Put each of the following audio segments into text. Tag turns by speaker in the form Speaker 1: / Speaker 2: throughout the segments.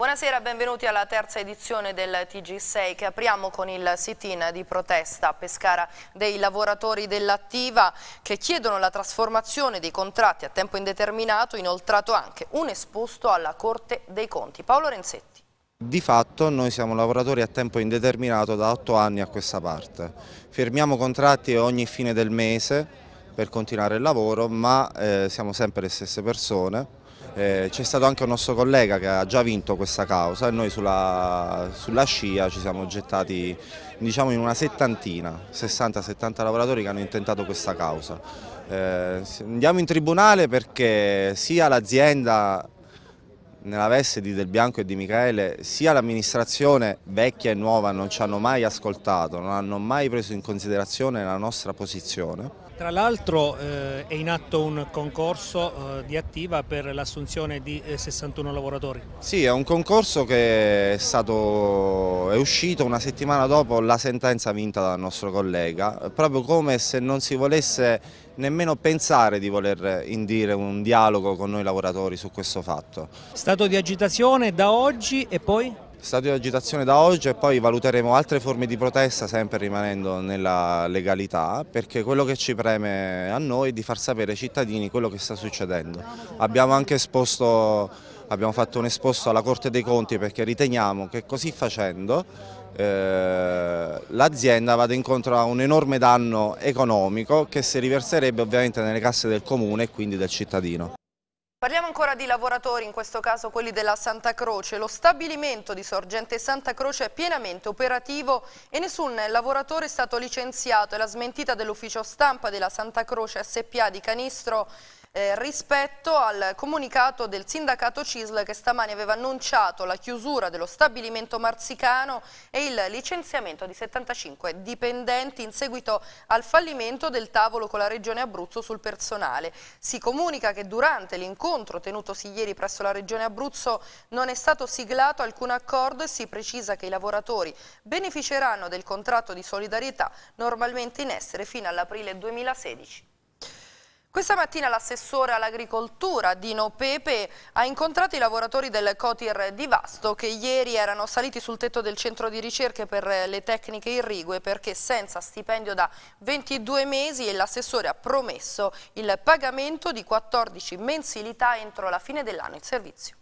Speaker 1: Buonasera, benvenuti alla terza edizione del TG6 che apriamo con il sit-in di protesta a Pescara dei lavoratori dell'Attiva che chiedono la trasformazione dei contratti a tempo indeterminato, inoltrato anche un esposto alla Corte dei Conti. Paolo Renzetti.
Speaker 2: Di fatto noi siamo lavoratori a tempo indeterminato da otto anni a questa parte. Firmiamo contratti ogni fine del mese per continuare il lavoro, ma eh, siamo sempre le stesse persone eh, C'è stato anche un nostro collega che ha già vinto questa causa e noi sulla, sulla scia ci siamo gettati diciamo, in una settantina, 60-70 lavoratori che hanno intentato questa causa. Eh, andiamo in tribunale perché sia l'azienda nella veste di Del Bianco e di Michele, sia l'amministrazione vecchia e nuova non ci hanno mai ascoltato, non hanno mai preso in considerazione la nostra posizione
Speaker 3: tra l'altro eh, è in atto un concorso eh, di Attiva per l'assunzione di eh, 61 lavoratori.
Speaker 2: Sì, è un concorso che è, stato, è, uscito una settimana dopo la sentenza vinta dal nostro collega, proprio come se non si volesse nemmeno pensare di voler indire un dialogo con noi lavoratori su questo fatto. Stato di agitazione da oggi e poi? stadio di agitazione da oggi e poi valuteremo altre forme di protesta sempre rimanendo nella legalità perché quello che ci preme a noi è di far sapere ai cittadini quello che sta succedendo. Abbiamo anche esposto, abbiamo fatto un esposto alla Corte dei Conti perché riteniamo che così facendo eh, l'azienda vada incontro a un enorme danno economico che si riverserebbe ovviamente nelle casse del comune e quindi del cittadino.
Speaker 1: Parliamo ancora di lavoratori, in questo caso quelli della Santa Croce. Lo stabilimento di Sorgente Santa Croce è pienamente operativo e nessun lavoratore è stato licenziato e la smentita dell'ufficio stampa della Santa Croce SPA di Canistro eh, rispetto al comunicato del sindacato CISL che stamani aveva annunciato la chiusura dello stabilimento marzicano e il licenziamento di 75 dipendenti in seguito al fallimento del tavolo con la Regione Abruzzo sul personale. Si comunica che durante l'incontro tenutosi ieri presso la Regione Abruzzo non è stato siglato alcun accordo e si precisa che i lavoratori beneficeranno del contratto di solidarietà normalmente in essere fino all'aprile 2016. Questa mattina l'assessore all'agricoltura Dino Pepe ha incontrato i lavoratori del Cotir di Vasto che ieri erano saliti sul tetto del centro di ricerche per le tecniche irrigue perché senza stipendio da 22 mesi l'assessore ha promesso il pagamento di 14 mensilità entro la fine dell'anno. in servizio.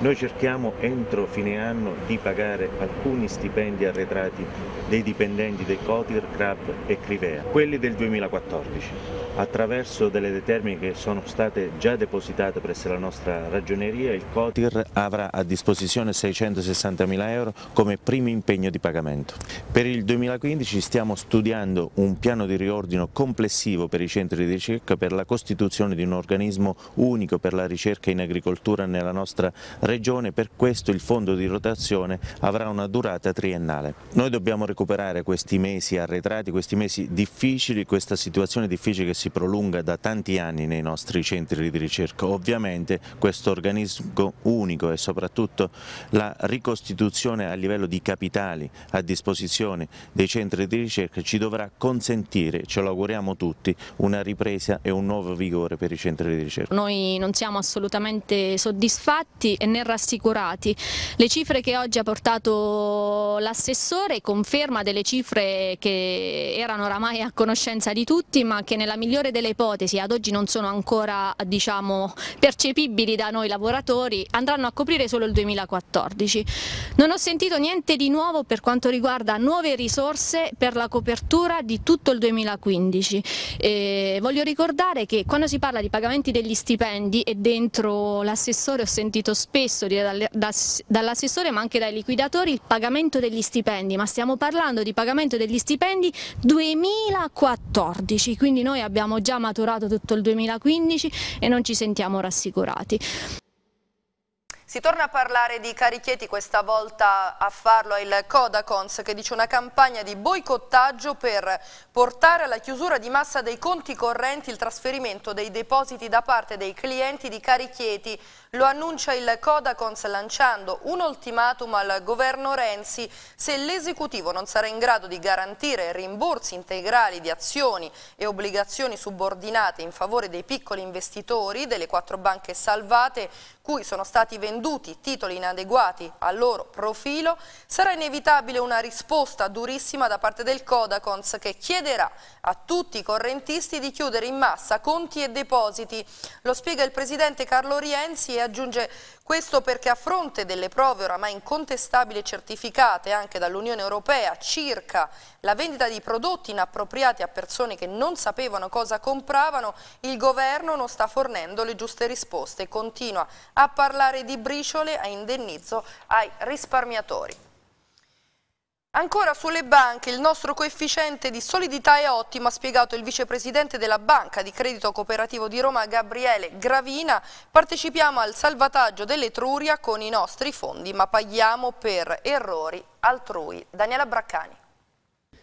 Speaker 4: Noi cerchiamo entro fine anno di pagare alcuni stipendi arretrati dei dipendenti del Cotir, Crab e Crivea, quelli del 2014, attraverso delle determine che sono state già depositate presso la nostra ragioneria, il Cotir avrà a disposizione 660.000 euro come primo impegno di pagamento. Per il 2015 stiamo studiando un piano di riordino complessivo per i centri di ricerca per la costituzione di un organismo unico per la ricerca in agricoltura nella nostra città regione, per questo il fondo di rotazione avrà una durata triennale. Noi dobbiamo recuperare questi mesi arretrati, questi mesi difficili, questa situazione difficile che si prolunga da tanti anni nei nostri centri di ricerca. Ovviamente questo organismo unico e soprattutto la ricostituzione a livello di capitali a disposizione dei centri di ricerca ci dovrà consentire, ce lo auguriamo tutti, una ripresa e un nuovo vigore per i centri di ricerca.
Speaker 5: Noi non siamo assolutamente soddisfatti, e né rassicurati. Le cifre che oggi ha portato l'assessore conferma delle cifre che erano oramai a conoscenza di tutti ma che nella migliore delle ipotesi ad oggi non sono ancora diciamo, percepibili da noi lavoratori andranno a coprire solo il 2014. Non ho sentito niente di nuovo per quanto riguarda nuove risorse per la copertura di tutto il 2015. E eh, voglio ricordare che quando si parla di pagamenti degli stipendi e dentro l'assessore ho sentito spesso dall'assessore ma anche dai liquidatori il pagamento degli stipendi, ma stiamo parlando di pagamento degli stipendi 2014, quindi noi abbiamo già maturato tutto il 2015 e non ci sentiamo rassicurati.
Speaker 1: Si torna a parlare di carichieti, questa volta a farlo il Codacons che dice una campagna di boicottaggio per portare alla chiusura di massa dei conti correnti il trasferimento dei depositi da parte dei clienti di carichieti lo annuncia il Codacons lanciando un ultimatum al governo Renzi se l'esecutivo non sarà in grado di garantire rimborsi integrali di azioni e obbligazioni subordinate in favore dei piccoli investitori delle quattro banche salvate cui sono stati venduti titoli inadeguati al loro profilo, sarà inevitabile una risposta durissima da parte del Codacons che chiederà a tutti i correntisti di chiudere in massa conti e depositi. Lo spiega il presidente Carlo Rienzi aggiunge questo perché a fronte delle prove oramai incontestabili e certificate anche dall'Unione Europea circa la vendita di prodotti inappropriati a persone che non sapevano cosa compravano, il governo non sta fornendo le giuste risposte e continua a parlare di briciole a indennizzo ai risparmiatori. Ancora sulle banche, il nostro coefficiente di solidità è ottimo, ha spiegato il vicepresidente della Banca di Credito Cooperativo di Roma, Gabriele Gravina. Partecipiamo al salvataggio dell'Etruria con i nostri fondi, ma paghiamo per errori altrui. Daniela Braccani.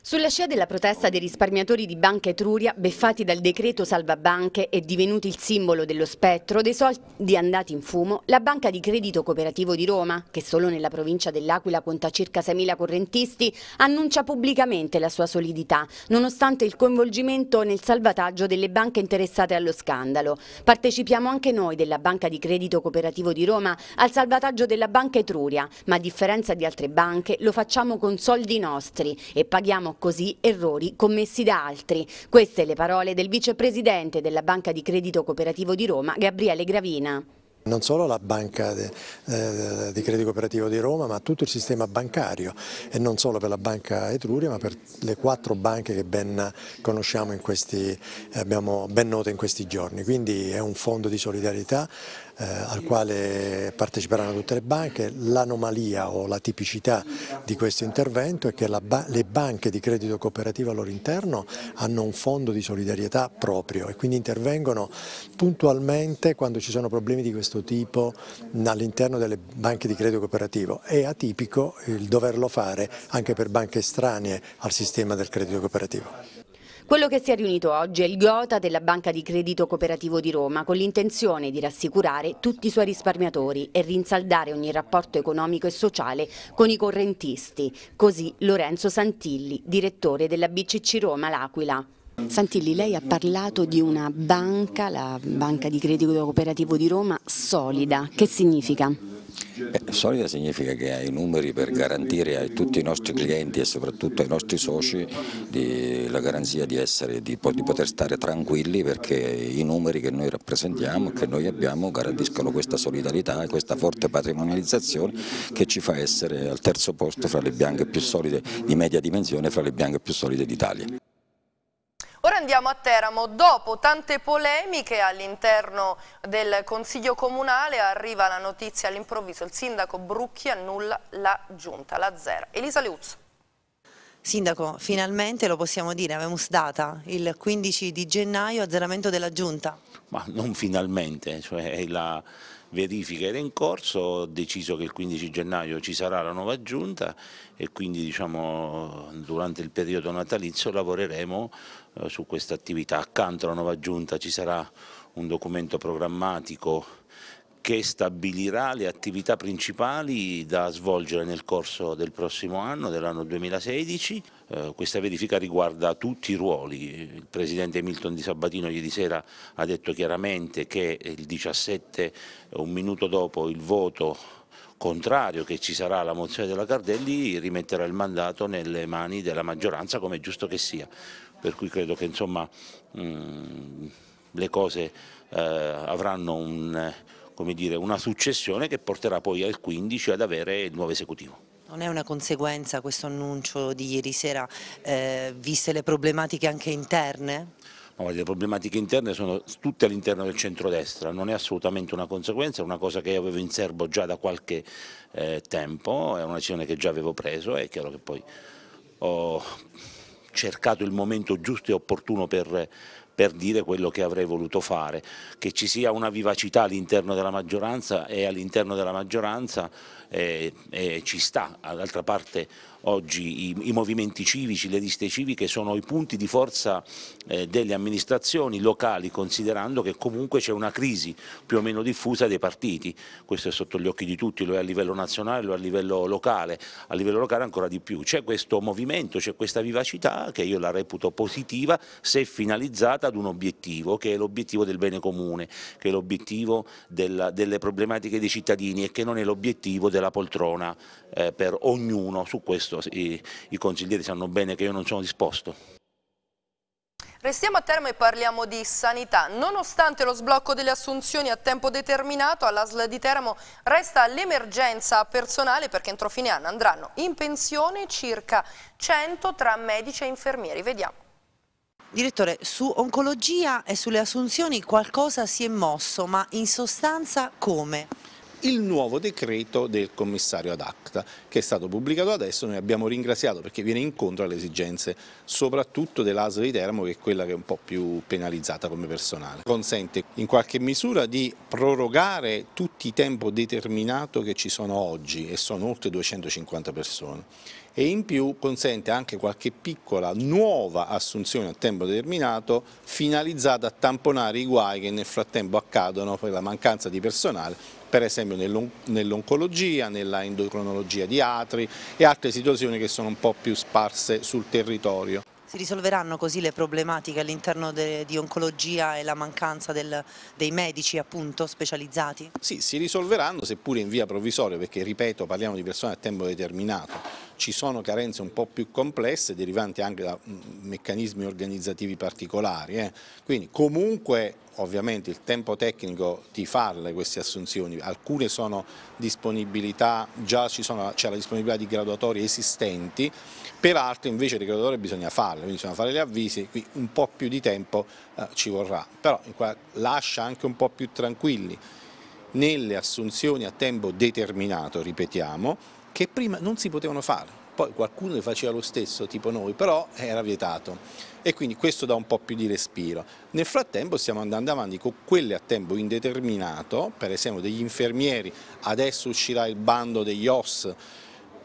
Speaker 5: Sulla scia della protesta dei risparmiatori di Banca Etruria, beffati dal decreto salva banche e divenuti il simbolo dello spettro dei soldi andati in fumo, la Banca di Credito Cooperativo di Roma, che solo nella provincia dell'Aquila conta circa 6.000 correntisti, annuncia pubblicamente la sua solidità, nonostante il coinvolgimento nel salvataggio delle banche interessate allo scandalo. Partecipiamo anche noi della Banca di Credito Cooperativo di Roma al salvataggio della Banca Etruria, ma a differenza di altre banche lo facciamo con soldi nostri e paghiamo così errori commessi da altri. Queste le parole del vicepresidente della Banca di Credito Cooperativo di Roma, Gabriele Gravina.
Speaker 6: Non solo la banca eh, di credito cooperativo di Roma ma tutto il sistema bancario e non solo per la banca Etruria ma per le quattro banche che ben conosciamo in abbiamo ben note in questi giorni. Quindi è un fondo di solidarietà eh, al quale parteciperanno tutte le banche. L'anomalia o la tipicità di questo intervento è che ba le banche di credito cooperativo al loro interno hanno un fondo di solidarietà proprio e quindi intervengono puntualmente quando ci sono problemi di questo tipo all'interno delle banche di credito cooperativo. È atipico il doverlo fare anche per banche estranee al sistema del credito cooperativo.
Speaker 5: Quello che si è riunito oggi è il Gota della Banca di Credito Cooperativo di Roma con l'intenzione di rassicurare tutti i suoi risparmiatori e rinsaldare ogni rapporto economico e sociale con i correntisti. Così Lorenzo Santilli, direttore della BCC Roma L'Aquila. Santilli, lei ha parlato di una banca, la Banca di Credito Cooperativo di Roma, solida. Che significa?
Speaker 7: Eh, solida significa che hai i numeri per garantire a tutti i nostri clienti e soprattutto ai nostri soci la garanzia di, essere, di, di poter stare tranquilli perché i numeri che noi rappresentiamo, e che noi abbiamo garantiscono questa solidarietà e questa forte patrimonializzazione che ci fa essere al terzo posto fra le bianche più solide di media dimensione fra le bianche più solide d'Italia.
Speaker 1: Ora andiamo a Teramo, dopo tante polemiche all'interno del Consiglio Comunale arriva la notizia all'improvviso, il sindaco Brucchi annulla la giunta, la zera. Elisa Leuzzo.
Speaker 8: Sindaco, finalmente lo possiamo dire, avevamo data il 15 di gennaio azzeramento della giunta.
Speaker 7: Ma non finalmente, cioè la verifica era in corso, ho deciso che il 15 gennaio ci sarà la nuova giunta e quindi diciamo, durante il periodo natalizio lavoreremo eh, su questa attività. Accanto alla nuova giunta ci sarà un documento programmatico che stabilirà le attività principali da svolgere nel corso del prossimo anno, dell'anno 2016. Eh, questa verifica riguarda tutti i ruoli. Il Presidente Milton Di Sabatino ieri sera ha detto chiaramente che il 17, un minuto dopo il voto, contrario che ci sarà la mozione della Cardelli rimetterà il mandato nelle mani della maggioranza come è giusto che sia, per cui credo che insomma, mh, mm, le cose eh, avranno un, dire, una successione che porterà poi al 15 ad avere il nuovo esecutivo.
Speaker 8: Non è una conseguenza questo annuncio di ieri sera, eh, viste le problematiche anche interne?
Speaker 7: ma le problematiche interne sono tutte all'interno del centrodestra, non è assolutamente una conseguenza, è una cosa che io avevo in serbo già da qualche eh, tempo, è una decisione che già avevo preso, è chiaro che poi ho cercato il momento giusto e opportuno per, per dire quello che avrei voluto fare, che ci sia una vivacità all'interno della maggioranza e all'interno della maggioranza eh, eh, ci sta, d'altra parte Oggi i, i, movimenti civici, le liste civiche sono i punti di forza eh, delle amministrazioni locali considerando che comunque c'è una crisi più o meno diffusa dei partiti, questo è sotto gli occhi di tutti, lo è a livello nazionale, lo è a livello locale, a livello locale ancora di più. C'è questo movimento, c'è questa vivacità che io la reputo positiva se finalizzata ad un obiettivo che è l'obiettivo del bene comune, che è l'obiettivo delle problematiche dei cittadini e che non è l'obiettivo della poltrona eh, per ognuno su questo questo, i, i consiglieri sanno bene che io non sono disposto.
Speaker 1: Restiamo a Termo e parliamo di sanità. Nonostante lo sblocco delle assunzioni a tempo determinato, all'ASL di Teramo resta l'emergenza personale perché entro fine anno andranno in pensione circa 100 tra medici e infermieri. Vediamo.
Speaker 8: Direttore, su oncologia e sulle assunzioni qualcosa si è mosso, ma in sostanza come?
Speaker 9: il nuovo decreto del commissario ad acta che è stato pubblicato adesso, noi abbiamo ringraziato perché viene incontro alle esigenze soprattutto dell'ASL di Teramo che è quella che è un po' più penalizzata come personale. Consente in qualche misura di prorogare tutti i tempo determinato che ci sono oggi e sono oltre 250 persone e in più consente anche qualche piccola nuova assunzione a tempo determinato finalizzata a tamponare i guai che nel frattempo accadono per la mancanza di personale per esempio nell'oncologia, nella endocrinologia di atri e altre situazioni che sono un po' più sparse sul territorio.
Speaker 8: Si risolveranno così le problematiche all'interno di oncologia e la mancanza del, dei medici appunto specializzati?
Speaker 9: Sì, si risolveranno seppure in via provvisoria perché ripeto parliamo di persone a tempo determinato ci sono carenze un po' più complesse derivanti anche da mm, meccanismi organizzativi particolari. Eh. Quindi comunque ovviamente il tempo tecnico di farle queste assunzioni, alcune sono disponibilità, già c'è la disponibilità di graduatorie esistenti, per altre invece le graduatorie bisogna farle, quindi bisogna fare gli avvisi, qui un po' più di tempo eh, ci vorrà, però lascia anche un po' più tranquilli nelle assunzioni a tempo determinato, ripetiamo, che prima non si potevano fare. Poi qualcuno le faceva lo stesso, tipo noi, però era vietato. E quindi questo dà un po' più di respiro. Nel frattempo stiamo andando avanti con quelle a tempo indeterminato, per esempio degli infermieri, adesso uscirà il bando degli OS,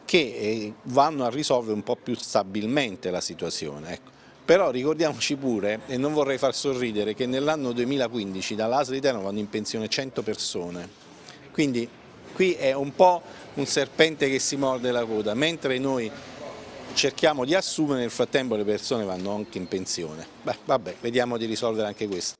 Speaker 9: che eh, vanno a risolvere un po' più stabilmente la situazione. Ecco. Però ricordiamoci pure, e non vorrei far sorridere, che nell'anno 2015 dall'ASL Italiano vanno in pensione 100 persone. Quindi Qui è un po' un serpente che si morde la coda, mentre noi cerchiamo di assumere, nel frattempo le persone vanno anche in pensione. Beh, vabbè, vediamo di risolvere anche questo.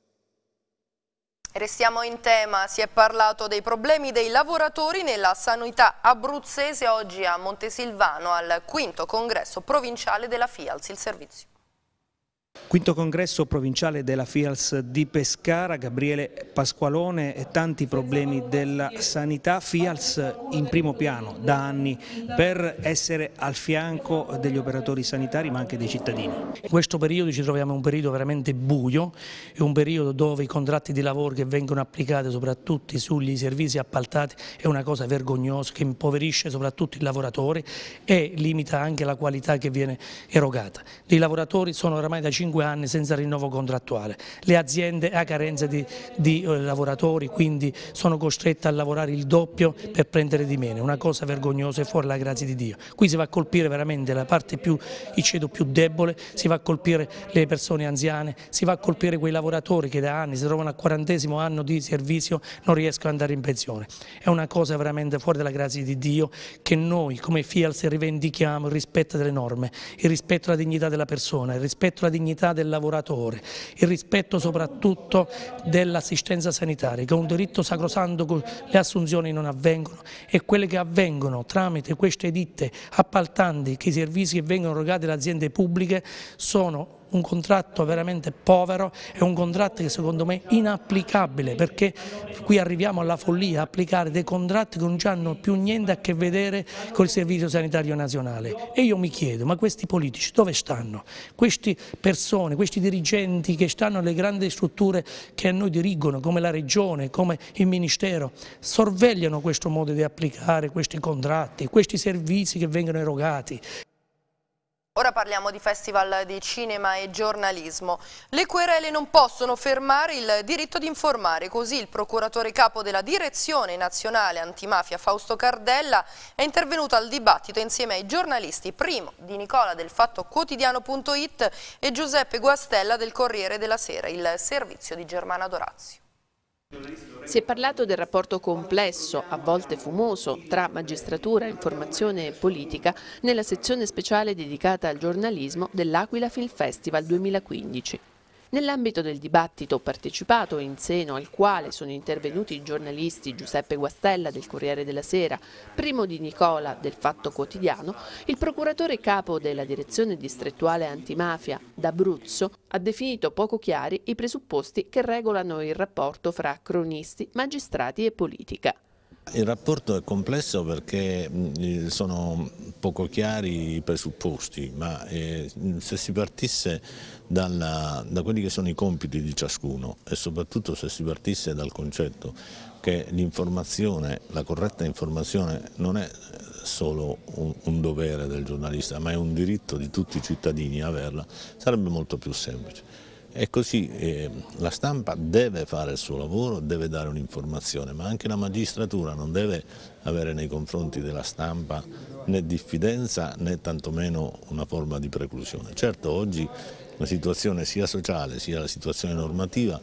Speaker 1: Restiamo in tema, si è parlato dei problemi dei lavoratori nella sanità abruzzese oggi a Montesilvano al quinto congresso provinciale della FIALS, il servizio.
Speaker 3: Quinto congresso provinciale della FIALS di Pescara, Gabriele Pasqualone e tanti problemi della sanità, FIALS in primo piano da anni per essere al fianco degli operatori sanitari ma anche dei cittadini.
Speaker 10: In questo periodo ci troviamo in un periodo veramente buio, è un periodo dove i contratti di lavoro che vengono applicati soprattutto sugli servizi appaltati è una cosa vergognosa che impoverisce soprattutto il lavoratore e limita anche la qualità che viene erogata. I lavoratori sono oramai da 5 5 anni senza rinnovo contrattuale. Le aziende a carenza di, di eh, lavoratori, quindi sono costrette a lavorare il doppio per prendere di meno, una cosa vergognosa e fuori la grazia di Dio. Qui si va a colpire veramente la parte più, il ceto più debole, si va a colpire le persone anziane, si va a colpire quei lavoratori che da anni si trovano al quarantesimo anno di servizio, non riescono ad andare in pensione. È una cosa veramente fuori dalla grazia di Dio che noi come FIALS rivendichiamo il rispetto delle norme, il rispetto alla dignità della persona, il rispetto alla dignità dignità del lavoratore, il rispetto soprattutto dell'assistenza sanitaria, che è un diritto sacrosanto cui le assunzioni non avvengono e quelle che avvengono tramite queste ditte appaltanti che i servizi che vengono erogati dalle aziende pubbliche sono un contratto veramente povero, è un contratto che secondo me è inapplicabile perché qui arriviamo alla follia, applicare dei contratti che non hanno più niente a che vedere col Servizio Sanitario Nazionale e io mi chiedo ma questi politici dove stanno? Queste persone, questi dirigenti che stanno alle grandi strutture che a noi dirigono come la Regione, come il Ministero, sorvegliano questo modo di applicare questi contratti, questi servizi che vengono erogati.
Speaker 1: Ora parliamo di Festival di Cinema e Giornalismo. Le querele non possono fermare il diritto di informare, così il procuratore capo della Direzione Nazionale Antimafia Fausto Cardella è intervenuto al dibattito insieme ai giornalisti, primo di Nicola del Fatto Quotidiano.it e Giuseppe Guastella del Corriere della Sera, il servizio di Germana Dorazio.
Speaker 5: Si è parlato del rapporto complesso, a volte fumoso, tra magistratura, informazione e politica nella sezione speciale dedicata al giornalismo dell'Aquila Film Festival
Speaker 1: 2015. Nell'ambito del dibattito partecipato, in seno al quale sono intervenuti i giornalisti Giuseppe Guastella del Corriere della Sera, Primo Di Nicola del Fatto Quotidiano, il procuratore capo della direzione distrettuale antimafia d'Abruzzo ha definito poco chiari i presupposti che regolano il rapporto fra cronisti, magistrati e politica.
Speaker 11: Il rapporto è complesso perché mm, eh, sono poco chiari i presupposti, ma eh, se si partisse dalla, da quelli che sono i compiti di ciascuno e soprattutto se si partisse dal concetto che l'informazione, la corretta informazione non è solo un, un dovere del giornalista, ma è un diritto di tutti i cittadini averla, sarebbe molto più semplice. E così eh, la stampa deve fare il suo lavoro, deve dare un'informazione, ma anche la magistratura non deve avere nei confronti della stampa né diffidenza né tantomeno una forma di preclusione. Certo oggi la situazione sia sociale sia la situazione normativa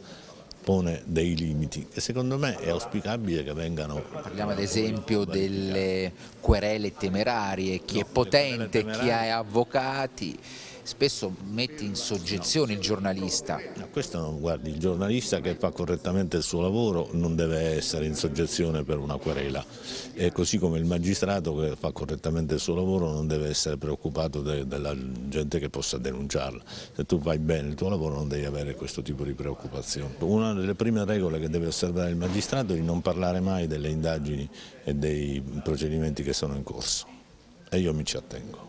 Speaker 11: pone dei limiti e secondo
Speaker 7: me è auspicabile che vengano... Parliamo ad esempio delle querele temerarie, chi no, è potente, chi ha avvocati spesso metti in soggezione
Speaker 11: il giornalista. No, questo guardi, il giornalista che fa correttamente il suo lavoro non deve essere in soggezione per una querela e così come il magistrato che fa correttamente il suo lavoro non deve essere preoccupato de della gente che possa denunciarla. Se tu fai bene il tuo lavoro non devi avere questo tipo di preoccupazione. Una delle prime regole che deve osservare il magistrato è di non parlare mai delle indagini e dei procedimenti che sono in corso
Speaker 7: e io mi ci attengo.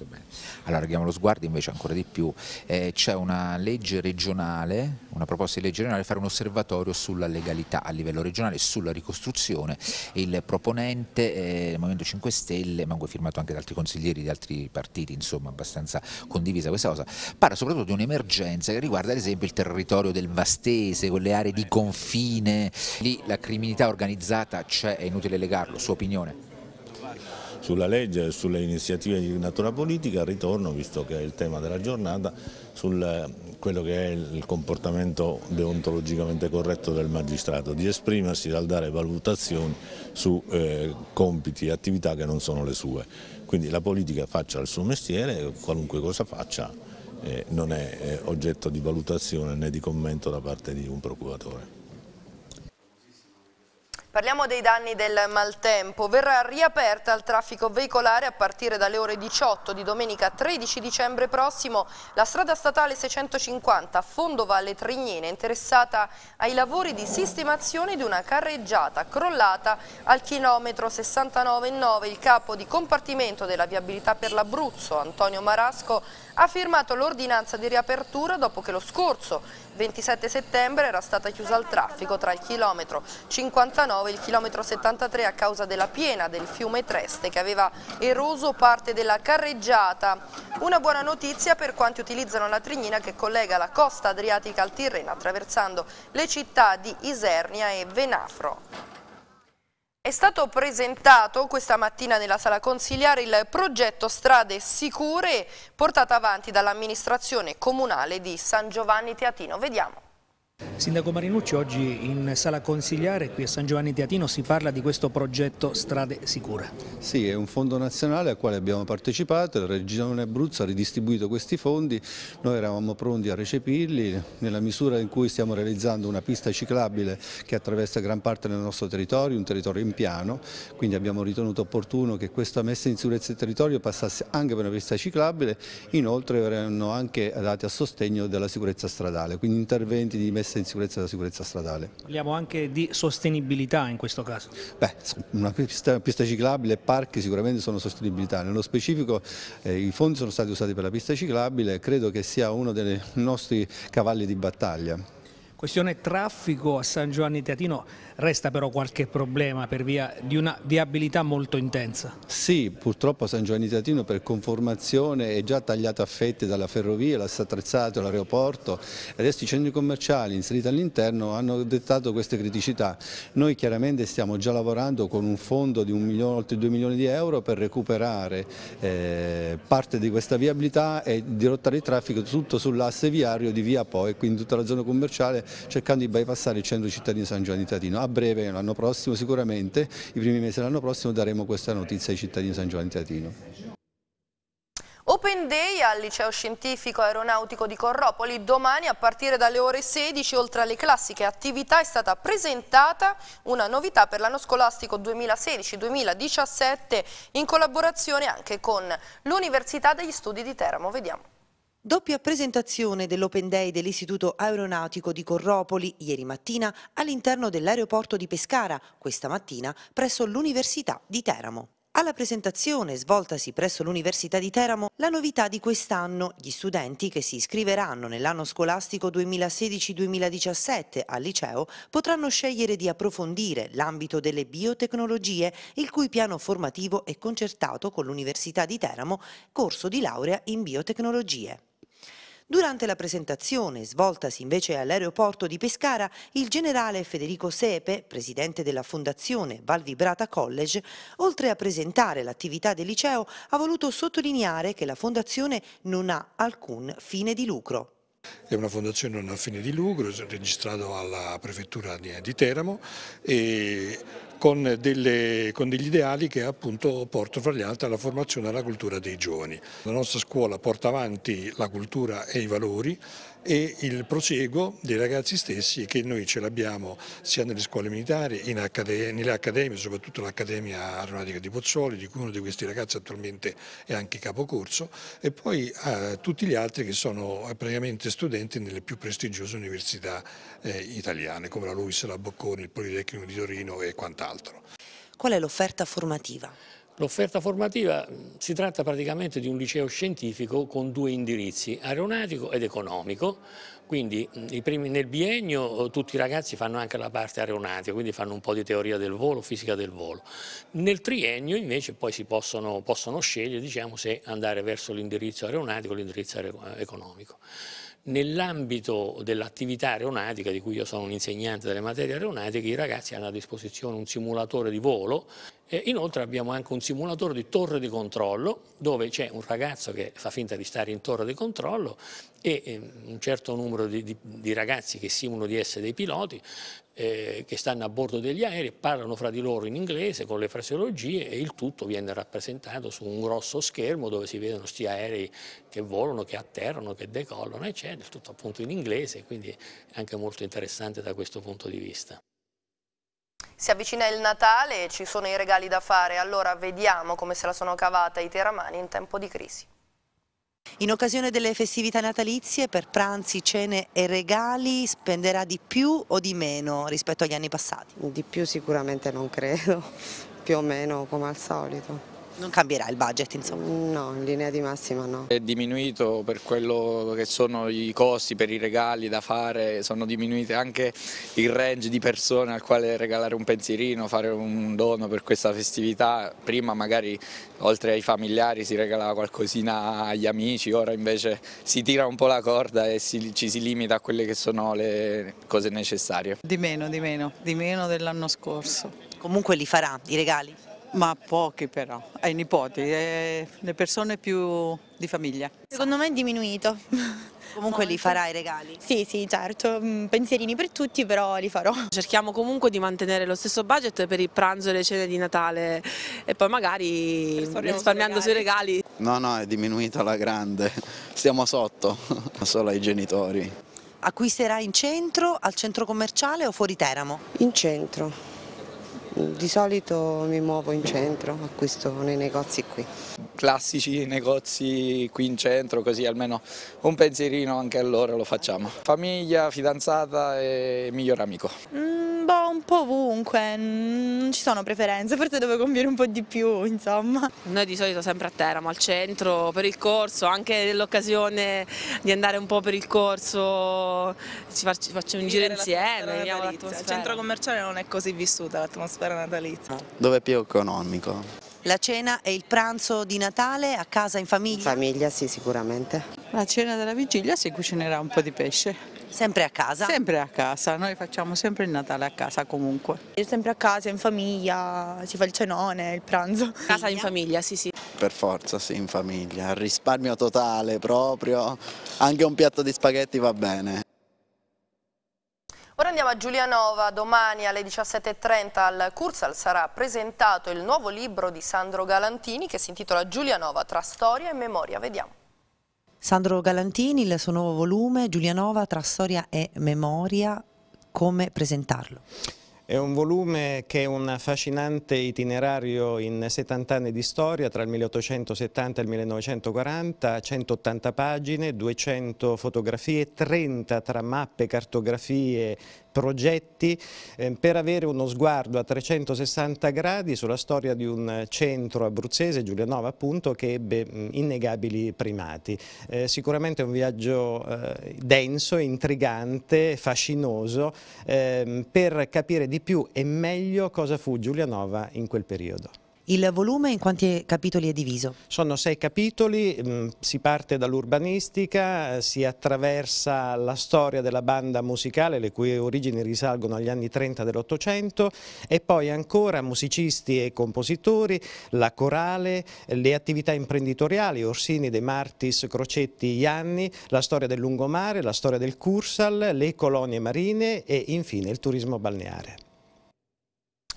Speaker 7: Molto bene. allarghiamo lo sguardo invece ancora di più. Eh, c'è una legge regionale, una proposta di legge regionale fare un osservatorio sulla legalità a livello regionale, sulla ricostruzione. Il proponente eh, il Movimento 5 Stelle, ma è firmato anche da altri consiglieri di altri partiti, insomma abbastanza condivisa questa cosa, parla soprattutto di un'emergenza che riguarda ad esempio il territorio del Vastese, quelle aree di confine, lì la criminalità organizzata c'è, è inutile legarlo, sua opinione? sulla legge
Speaker 11: e sulle iniziative di natura politica, ritorno, visto che è il tema della giornata, sul eh, quello che è il comportamento deontologicamente corretto del magistrato, di esprimersi dal dare valutazioni su eh, compiti e attività che non sono le sue. Quindi la politica faccia il suo mestiere, qualunque cosa faccia eh, non è eh, oggetto di valutazione né di commento da parte di un procuratore.
Speaker 1: Parliamo dei danni del maltempo. Verrà riaperta al traffico veicolare a partire dalle ore 18 di domenica 13 dicembre prossimo la strada statale 650 a Fondo Valle Trignina interessata ai lavori di sistemazione di una carreggiata crollata al chilometro 69,9. Il capo di compartimento della viabilità per l'Abruzzo, Antonio Marasco, ha firmato l'ordinanza di riapertura dopo che lo scorso 27 settembre era stata chiusa al traffico tra il chilometro 59 e il chilometro 73 a causa della piena del fiume Treste che aveva eroso parte della carreggiata. Una buona notizia per quanti utilizzano la Trignina che collega la costa adriatica al Tirreno attraversando le città di Isernia e Venafro. È stato presentato questa mattina nella sala consigliare il progetto Strade Sicure portato avanti dall'amministrazione comunale di San Giovanni Teatino. Vediamo.
Speaker 3: Sindaco Marinucci, oggi in sala consigliare qui a San Giovanni Teatino si parla di questo progetto Strade Sicure.
Speaker 12: Sì, è un fondo nazionale al quale abbiamo partecipato, la Regione Abruzzo ha ridistribuito questi fondi, noi eravamo pronti a recepirli nella misura in cui stiamo realizzando una pista ciclabile che attraversa gran parte del nostro territorio, un territorio in piano, quindi abbiamo ritenuto opportuno che questa messa in sicurezza del territorio passasse anche per una pista ciclabile, inoltre verranno anche dati a sostegno della sicurezza stradale, quindi interventi di messa messa in sicurezza della sicurezza stradale.
Speaker 3: Parliamo anche di sostenibilità in questo caso.
Speaker 12: Beh, una pista, pista ciclabile e parchi sicuramente sono sostenibilità, nello specifico eh, i fondi sono stati usati per la pista ciclabile, credo che sia uno dei nostri cavalli di battaglia
Speaker 3: questione traffico a San Giovanni Teatino resta però qualche problema per via di una viabilità molto intensa.
Speaker 12: Sì, purtroppo San Giovanni Teatino per conformazione è già tagliata a fette dalla ferrovia, l'ha attrezzato l'aeroporto, adesso i centri commerciali inseriti all'interno hanno dettato queste criticità. Noi chiaramente stiamo già lavorando con un fondo di un milione, oltre 2 milioni di euro per recuperare eh, parte di questa viabilità e dirottare il traffico tutto sull'asse viario di via Po e quindi tutta la zona commerciale cercando di bypassare il centro cittadino San Giovanni Tatino. A breve, l'anno prossimo sicuramente, i primi mesi dell'anno prossimo daremo questa notizia ai cittadini San Giovanni Tatino.
Speaker 1: Open Day al Liceo Scientifico Aeronautico di Corropoli. Domani a partire dalle ore 16, oltre alle classiche attività, è stata presentata una novità per l'anno scolastico 2016-2017 in collaborazione anche con l'Università degli Studi di Teramo. Vediamo.
Speaker 8: Doppia presentazione dell'Open Day dell'Istituto Aeronautico di Corropoli ieri mattina all'interno dell'aeroporto di Pescara, questa mattina presso l'Università di Teramo. Alla presentazione svoltasi presso l'Università di Teramo, la novità di quest'anno, gli studenti che si iscriveranno nell'anno scolastico 2016-2017 al liceo potranno scegliere di approfondire l'ambito delle biotecnologie, il cui piano formativo è concertato con l'Università di Teramo, corso di laurea in biotecnologie. Durante la presentazione, svoltasi invece all'aeroporto di Pescara, il generale Federico Sepe, presidente della Fondazione Val Vibrata College, oltre a presentare l'attività del liceo, ha voluto sottolineare che la Fondazione non ha
Speaker 13: alcun fine di lucro. È una fondazione non a fine di lucro, registrata alla prefettura di Teramo e con, delle, con, degli ideali che appunto portano fra gli altri alla formazione e alla cultura dei giovani. La nostra scuola porta avanti la cultura e i valori e il proseguo dei ragazzi stessi che noi ce l'abbiamo sia nelle scuole militari, accademia, nelle accademie, soprattutto l'Accademia Aeronautica di Pozzuoli, di cui uno di questi ragazzi attualmente è anche capocorso, e poi a tutti gli altri che sono praticamente studenti nelle più prestigiose università eh, italiane, come la Luis, la Bocconi, il Politecnico di Torino e quant'altro. Qual è l'offerta formativa? L'offerta formativa si tratta praticamente di un liceo scientifico con due indirizzi, aeronautico ed economico, quindi primi, nel biennio oh, tutti i ragazzi fanno anche la parte aeronautica, quindi fanno un po' di teoria del volo, fisica del volo. Nel triennio invece poi si possono, possono scegliere diciamo, se andare verso l'indirizzo aeronautico o l'indirizzo economico nell'ambito dell'attività aeronautica, di cui io sono un insegnante delle materie aeronautiche, i ragazzi hanno a disposizione un simulatore di volo, e eh, inoltre abbiamo anche un simulatore di torre di controllo, dove c'è un ragazzo che fa finta di stare in torre di controllo e ehm, un certo numero di, di, di ragazzi che simulano di essere dei piloti, eh, che stanno a bordo degli aerei, parlano fra di loro in inglese con le fraseologie e il tutto viene rappresentato su un grosso schermo dove si vedono questi aerei che volano, che atterrano, che decollano, eccetera, il tutto appunto in inglese, quindi è anche molto interessante da questo punto di vista.
Speaker 1: Si avvicina il Natale ci sono i regali da fare, allora vediamo come se la sono cavata i teramani in tempo di crisi.
Speaker 8: In occasione delle festività natalizie per pranzi, cene e regali spenderà di più o di meno rispetto agli anni passati? Di più sicuramente non credo, più o meno come al solito. Non cambierà il budget insomma? No, in linea di massima no.
Speaker 6: È diminuito per quello che sono i costi per i regali da fare, sono diminuite anche il range di persone al quale regalare un pensierino, fare un dono per questa festività. Prima magari oltre ai familiari si regalava qualcosina agli amici, ora invece si tira un po' la corda e si, ci si limita a quelle che sono le cose necessarie.
Speaker 14: Di meno, di meno, di meno dell'anno
Speaker 8: scorso. Comunque li farà i regali? Ma pochi però, ai nipoti, eh, le persone più di famiglia. Secondo me è diminuito. Comunque li farai i regali? Sì, sì, certo, mm, pensierini per tutti però li farò. Cerchiamo comunque di mantenere lo stesso budget per il pranzo e le cene di Natale e poi magari risparmiando sui regali.
Speaker 14: No, no, è diminuita la grande, stiamo sotto, solo ai genitori.
Speaker 8: Acquisterai in centro, al centro commerciale o fuori Teramo? In centro. Di solito mi muovo in centro, acquisto nei negozi qui.
Speaker 6: Classici negozi qui in centro, così almeno un pensierino anche allora lo facciamo. Famiglia, fidanzata e miglior amico. Mm
Speaker 8: boh, un po' ovunque, non mm, ci sono preferenze, forse dove conviene un po' di più, insomma. Noi di solito sempre a Teramo, al centro, per il corso, anche l'occasione di andare un po' per il corso, ci facciamo un giro insieme, vediamo l'atmosfera. Il centro commerciale non è così vissuta l'atmosfera natalizia.
Speaker 2: Dove è più economico?
Speaker 8: la cena e il pranzo di Natale a casa in famiglia? In Famiglia sì sicuramente. La cena della vigilia si cucinerà un po' di pesce. Sempre a casa? Sempre a casa, noi facciamo sempre il Natale a casa comunque. Sempre a casa, in famiglia, si fa il cenone, il pranzo. Casa in famiglia, sì sì.
Speaker 12: Per forza sì, in famiglia, risparmio totale proprio, anche un piatto di spaghetti va bene.
Speaker 1: Ora andiamo a Giulianova, domani alle 17.30 al Cursal sarà presentato il nuovo libro di Sandro Galantini che si intitola Giulianova tra storia e memoria, vediamo.
Speaker 8: Sandro Galantini, il suo nuovo volume Giulianova tra storia e memoria, come presentarlo?
Speaker 14: È un volume che è un affascinante itinerario in 70 anni di storia, tra il 1870 e il 1940, 180 pagine, 200 fotografie, 30 tra mappe, cartografie, progetti eh, per avere uno sguardo a 360 gradi sulla storia di un centro abruzzese, Giulianova appunto, che ebbe mh, innegabili primati. Eh, sicuramente un viaggio eh, denso, intrigante, fascinoso ehm, per capire di più e meglio cosa fu Giulianova in quel periodo. Il volume in quanti capitoli è diviso? Sono sei capitoli, mm, si parte dall'urbanistica, eh, si attraversa la storia della banda musicale, le cui origini risalgono agli anni 30 dell'Ottocento e poi ancora musicisti e compositori, la corale, le attività imprenditoriali, Orsini, De Martis, Crocetti, Ianni, la storia del lungomare, la storia del Cursal, le colonie marine e infine il turismo balneare.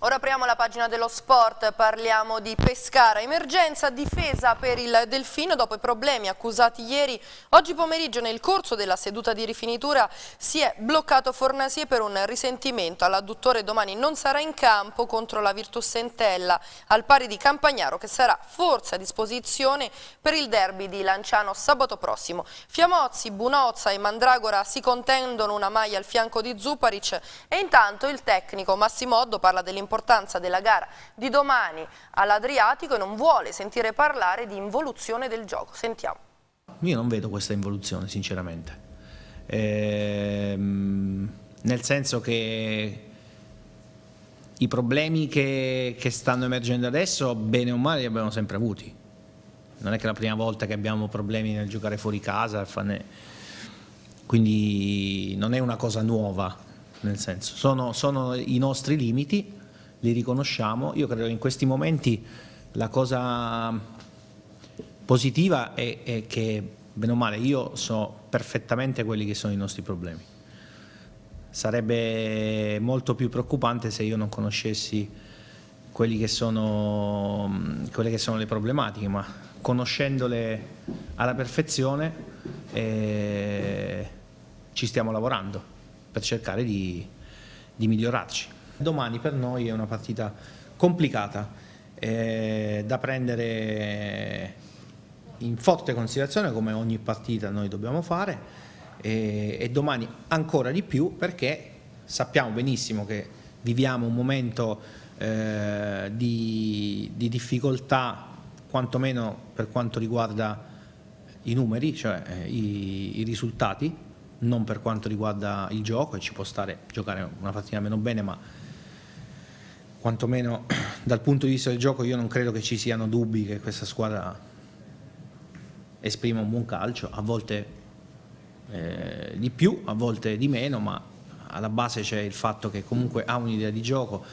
Speaker 1: Ora apriamo la pagina dello sport, parliamo di Pescara. Emergenza difesa per il Delfino dopo i problemi accusati ieri. Oggi pomeriggio nel corso della seduta di rifinitura si è bloccato Fornasie per un risentimento. All'adduttore domani non sarà in campo contro la Virtus Sentella al pari di Campagnaro che sarà forse a disposizione per il derby di Lanciano sabato prossimo. Fiamozzi, Bunozza e Mandragora si contendono una maglia al fianco di Zuparic e intanto il tecnico Massimoddo parla dell'importanza l'importanza della gara di domani all'Adriatico e non vuole sentire parlare di involuzione del gioco. Sentiamo.
Speaker 15: Io non vedo questa involuzione, sinceramente. Ehm, nel senso che i problemi che, che stanno emergendo adesso, bene o male, li abbiamo sempre avuti. Non è che è la prima volta che abbiamo problemi nel giocare fuori casa, quindi non è una cosa nuova, nel senso, sono, sono i nostri limiti li riconosciamo. Io credo che in questi momenti la cosa positiva è, è che, bene o male, io so perfettamente quelli che sono i nostri problemi. Sarebbe molto più preoccupante se io non conoscessi che sono, quelle che sono le problematiche, ma conoscendole alla perfezione eh, ci stiamo lavorando per cercare di, di migliorarci. Domani per noi è una partita complicata eh, da prendere in forte considerazione come ogni partita noi dobbiamo fare eh, e domani ancora di più perché sappiamo benissimo che viviamo un momento eh, di, di, difficoltà quantomeno per quanto riguarda i numeri, cioè eh, i, i risultati non per quanto riguarda il gioco e ci può stare giocare una partita meno bene ma quantomeno dal punto di vista del gioco io non credo che ci siano dubbi che questa squadra esprima un buon calcio, a volte eh, di più, a volte di meno, ma alla base c'è il fatto che comunque ha un'idea di gioco,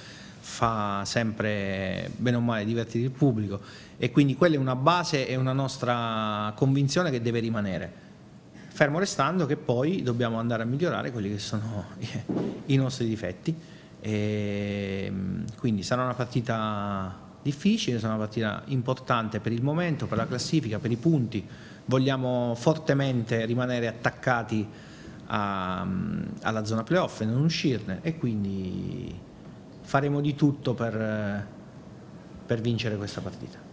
Speaker 15: fa sempre bene o male divertire il pubblico e quindi quella è una base e una nostra convinzione che deve rimanere. Fermo restando che poi dobbiamo andare a migliorare quelli che sono i nostri difetti. E ehm, quindi sarà una partita difficile, sarà una partita importante per il momento, per la classifica, per i punti. Vogliamo fortemente rimanere attaccati a, alla zona playoff e non uscirne e quindi faremo di tutto per, per vincere questa partita.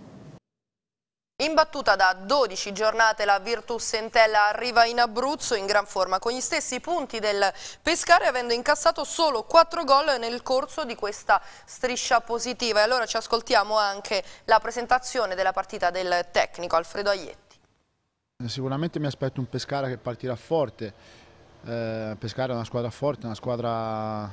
Speaker 1: Imbattuta da 12 giornate la Virtus Entella arriva in Abruzzo in gran forma con gli stessi punti del Pescare avendo incassato solo 4 gol nel corso di questa striscia positiva e allora ci ascoltiamo anche la presentazione della partita del tecnico Alfredo Aietti.
Speaker 16: Sicuramente mi aspetto un Pescara che partirà forte, eh, Pescara è una squadra forte, una squadra eh,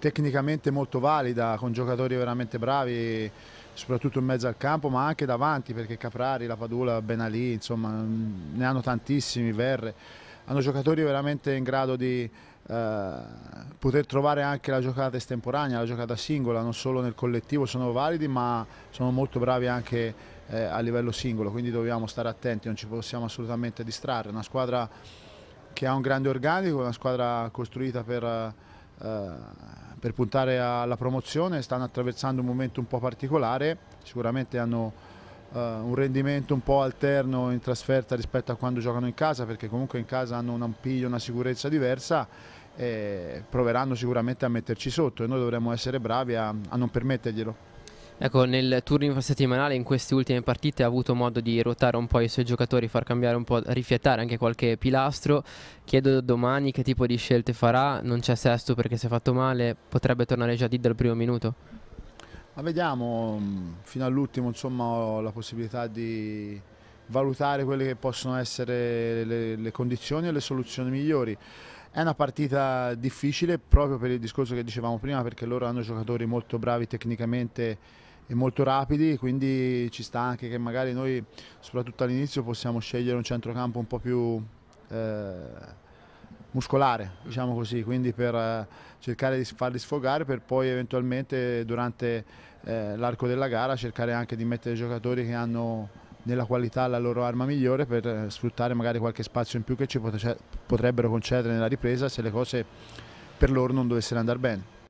Speaker 16: tecnicamente molto valida con giocatori veramente bravi soprattutto in mezzo al campo ma anche davanti perché Caprari, la Padula, Benalì, insomma mm, ne hanno tantissimi, Verre, hanno giocatori veramente in grado di eh, poter trovare anche la giocata estemporanea, la giocata singola, non solo nel collettivo sono validi ma sono molto bravi anche eh, a livello singolo, quindi dobbiamo stare attenti, non ci possiamo assolutamente distrarre, una squadra che ha un grande organico, una squadra costruita per... Eh, per puntare alla promozione, stanno attraversando un momento un po' particolare, sicuramente hanno eh, un rendimento un po' alterno in trasferta rispetto a quando giocano in casa, perché comunque in casa hanno un ampiglio, una sicurezza diversa e proveranno sicuramente a metterci sotto e noi dovremmo essere bravi a, a non permetterglielo.
Speaker 8: Ecco, nel turno infrasettimanale in queste ultime partite ha avuto modo di ruotare un po' i suoi giocatori, far cambiare un po', rifiatare anche qualche pilastro. Chiedo domani che tipo di scelte farà, non c'è Sesto perché si è fatto male, potrebbe tornare già Did al
Speaker 6: primo minuto?
Speaker 16: Ma vediamo, mm, fino all'ultimo insomma ho la possibilità di valutare quelle che possono essere le, le condizioni e le soluzioni migliori. È una partita difficile proprio per il discorso che dicevamo prima perché loro hanno giocatori molto bravi tecnicamente e molto rapidi, quindi ci sta anche che magari noi, soprattutto all'inizio, possiamo scegliere un centrocampo un po' più eh, muscolare, diciamo così, quindi per eh, cercare di farli sfogare per poi eventualmente durante eh, l'arco della gara cercare anche di mettere giocatori che hanno nella qualità la loro arma migliore per eh, sfruttare magari qualche spazio in più che ci potrebbero concedere nella ripresa se le cose per loro non dovessero andare bene.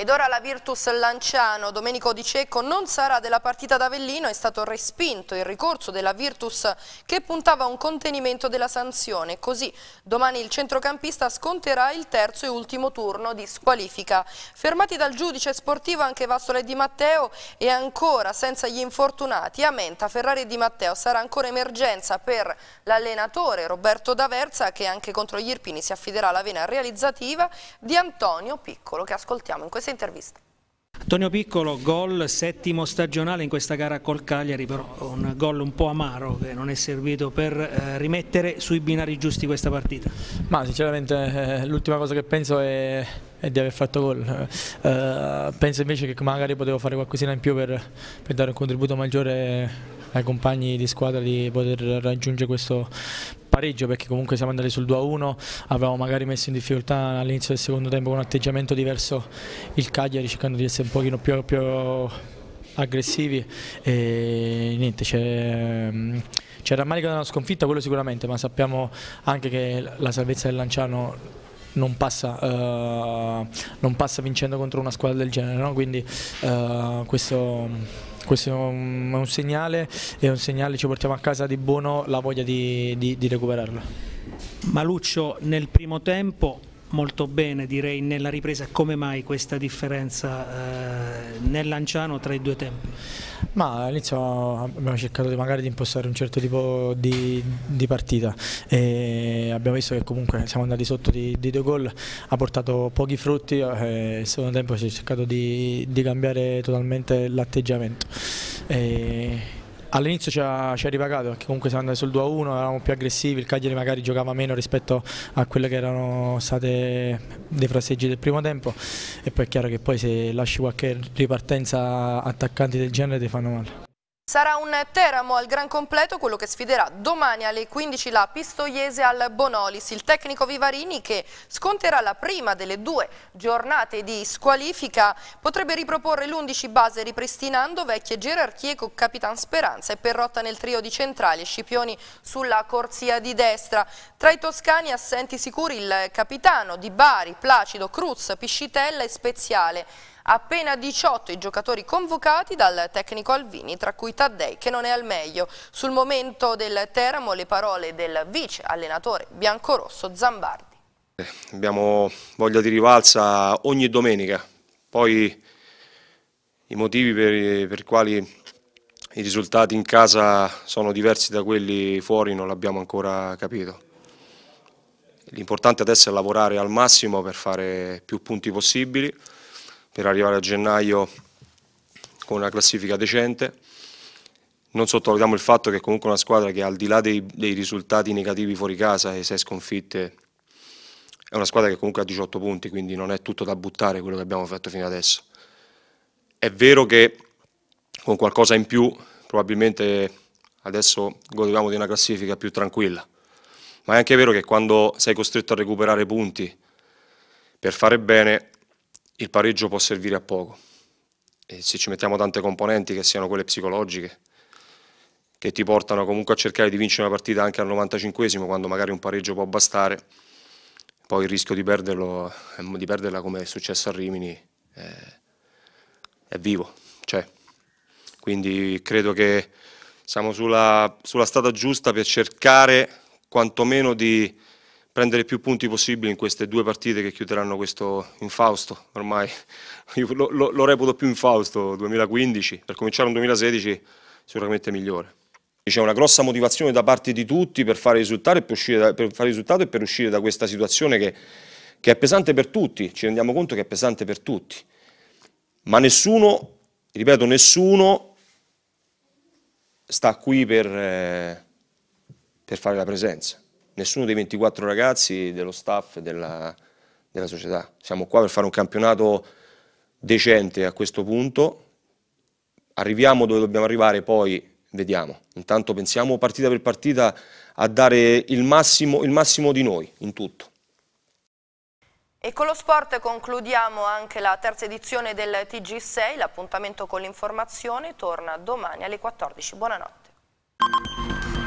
Speaker 1: Ed ora la Virtus Lanciano, Domenico Di Cecco non sarà della partita d'Avellino, è stato respinto il ricorso della Virtus che puntava a un contenimento della sanzione, così domani il centrocampista sconterà il terzo e ultimo turno di squalifica. Fermati dal giudice sportivo anche Vassole Di Matteo e ancora senza gli infortunati, a Menta Ferrari e Di Matteo sarà ancora emergenza per l'allenatore Roberto D'Aversa che anche contro gli Irpini si affiderà alla vena realizzativa di Antonio Piccolo che ascoltiamo in questa nostra intervista.
Speaker 3: Antonio Piccolo, gol settimo stagionale in questa gara col Cagliari, però un gol un po' amaro che non è servito per eh, rimettere sui binari giusti questa
Speaker 6: partita. Ma sinceramente eh, l'ultima cosa che penso è, è di aver fatto gol, eh, penso invece che magari potevo fare qualcosina in più per, per dare un contributo maggiore ai compagni di squadra di poter raggiungere questo, pareggio perché comunque siamo andati sul 2-1, avevamo magari messo in difficoltà all'inizio del secondo tempo con un atteggiamento diverso il Cagliari cercando di essere un pochino più, più aggressivi e niente c'è c'è rammarico della sconfitta, quello sicuramente, ma sappiamo anche che la salvezza del Lanciano non passa, eh, non passa vincendo contro una squadra del genere, no? quindi eh, questo questo è un, un segnale e un segnale ci portiamo a casa di buono la voglia di, di, di recuperarla.
Speaker 3: Maluccio nel primo tempo molto bene direi nella ripresa come mai questa
Speaker 6: differenza eh, nel Lanciano tra i due tempi? Ma all'inizio abbiamo cercato di magari di impostare un certo tipo di, di partita e abbiamo visto che comunque siamo andati sotto di, di due gol, ha portato pochi frutti e eh, il secondo tempo si è cercato di, di cambiare totalmente l'atteggiamento. E All'inizio ci ha, ci ha, ripagato perché comunque siamo andati sul 2-1, eravamo più aggressivi, il Cagliari magari giocava meno rispetto a quelle che erano state dei fraseggi del primo tempo e poi è chiaro che poi se lasci qualche ripartenza attaccanti del genere ti fanno male.
Speaker 1: Sarà un Teramo al gran completo quello che sfiderà domani alle 15 la Pistoiese al Bonolis. Il tecnico Vivarini che sconterà la prima delle due giornate di squalifica potrebbe riproporre l'11 base ripristinando vecchie gerarchie con Capitan Speranza e Perrotta nel trio di centrali e Scipioni sulla corsia di destra. Tra i toscani assenti sicuri il capitano Di Bari, Placido, Cruz, Piscitella e Speziale appena 18 i giocatori convocati dal tecnico Alvini, tra cui Taddei che non è al meglio. Sul momento del Teramo le parole del vice allenatore biancorosso Zambardi.
Speaker 17: Abbiamo voglia di rivalsa ogni domenica, poi i motivi per, per i quali i risultati in casa sono diversi da quelli fuori non l'abbiamo ancora capito. L'importante adesso è lavorare al massimo per fare più punti possibili per arrivare a gennaio con una classifica decente. Non sottovalutiamo il fatto che è comunque una squadra che al di là dei, dei risultati negativi fuori casa e sei sconfitte è una squadra che comunque ha 18 punti, quindi non è tutto da buttare quello che abbiamo fatto fino adesso. È vero che con qualcosa in più probabilmente adesso godevamo di una classifica più tranquilla, ma è anche vero che quando sei costretto a recuperare punti per fare bene il pareggio può servire a poco. E se ci mettiamo tante componenti, che siano quelle psicologiche, che ti portano comunque a cercare di vincere una partita anche al 95 quando magari un pareggio può bastare, poi il rischio di, perderlo, eh, di perderla come è successo a Rimini è, eh, è vivo. Cioè, quindi credo che siamo sulla, sulla strada giusta per cercare quantomeno di prendere più punti possibili in queste due partite che chiuderanno questo infausto. Ormai io lo, lo, lo reputo più infausto 2015, per cominciare un 2016 sicuramente migliore. C'è una grossa motivazione da parte di tutti per fare, risultato, per da, per fare risultato e per uscire da questa situazione che, che è pesante per tutti, ci rendiamo conto che è pesante per tutti. Ma nessuno, ripeto, nessuno sta qui per, eh, per fare la presenza nessuno dei 24 ragazzi dello staff della, della società. Siamo qua per fare un campionato decente a questo punto, arriviamo dove dobbiamo arrivare, poi vediamo. Intanto pensiamo partita per partita a dare il massimo, il massimo di noi in tutto.
Speaker 1: E con lo sport concludiamo anche la terza edizione del TG6, l'appuntamento con l'informazione torna domani alle 14.
Speaker 6: Buonanotte.